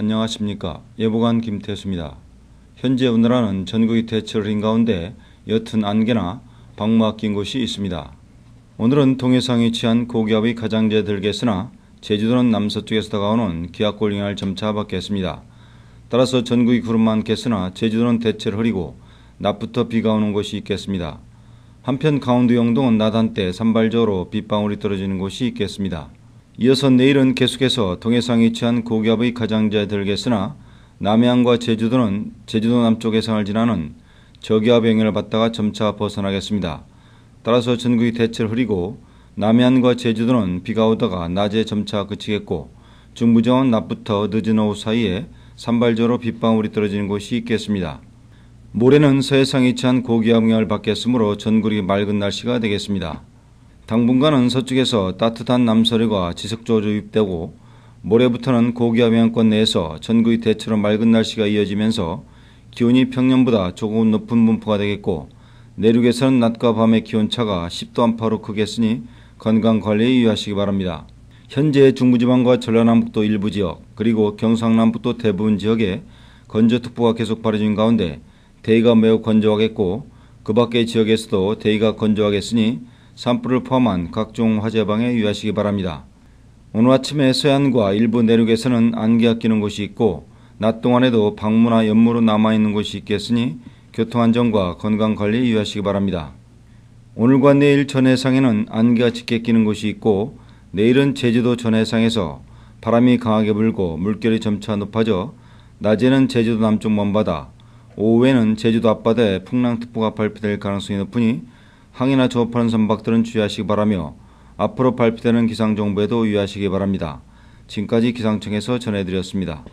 안녕하십니까 예보관 김태수입니다. 현재 우나라는 전국이 대체로 흰 가운데 옅은 안개나 방막 낀 곳이 있습니다. 오늘은 동해상에 위치한 고기압의 가장제 들겠으나 제주도는 남서쪽에서 다가오는 기압골 영향을 점차 받겠습니다. 따라서 전국이 구름 만겠으나 제주도는 대체로 흐리고 낮부터 비가 오는 곳이 있겠습니다. 한편 강원도 영동은 낮 한때 산발적으로 빗방울이 떨어지는 곳이 있겠습니다. 이어서 내일은 계속해서 동해상에 위치한 고기압의 가장자에 들겠으나 남해안과 제주도는 제주도 남쪽 해상을 지나는 저기압 영향을 받다가 점차 벗어나겠습니다. 따라서 전국이 대체 흐리고 남해안과 제주도는 비가 오다가 낮에 점차 그치겠고 중부지방은 낮부터 늦은 오후 사이에 산발적으로 빗방울이 떨어지는 곳이 있겠습니다. 모레는 서해상에 위치한 고기압 영향을 받겠으므로 전국이 맑은 날씨가 되겠습니다. 당분간은 서쪽에서 따뜻한 남서리가 지속적으로 유입되고 모레부터는 고기압영권 내에서 전국이 대체로 맑은 날씨가 이어지면서 기온이 평년보다 조금 높은 분포가 되겠고 내륙에서는 낮과 밤의 기온차가 10도 안팎으로 크겠으니 건강관리에 유의하시기 바랍니다. 현재 중부지방과 전라남북도 일부 지역 그리고 경상남북도 대부분 지역에 건조특보가 계속 발효 중인 가운데 대기가 매우 건조하겠고 그 밖의 지역에서도 대기가 건조하겠으니 산불을 포함한 각종 화재방에 유의하시기 바랍니다. 오늘 아침에 서해안과 일부 내륙에서는 안개가 끼는 곳이 있고 낮 동안에도 방문나 연무로 남아있는 곳이 있겠으니 교통안전과 건강관리 유의하시기 바랍니다. 오늘과 내일 전 해상에는 안개가 짙게 끼는 곳이 있고 내일은 제주도 전 해상에서 바람이 강하게 불고 물결이 점차 높아져 낮에는 제주도 남쪽 먼바다, 오후에는 제주도 앞바다에 풍랑특보가 발표될 가능성이 높으니 항해나 조업하는 선박들은 주의하시기 바라며 앞으로 발표되는 기상정보에도 유의하시기 바랍니다. 지금까지 기상청에서 전해드렸습니다.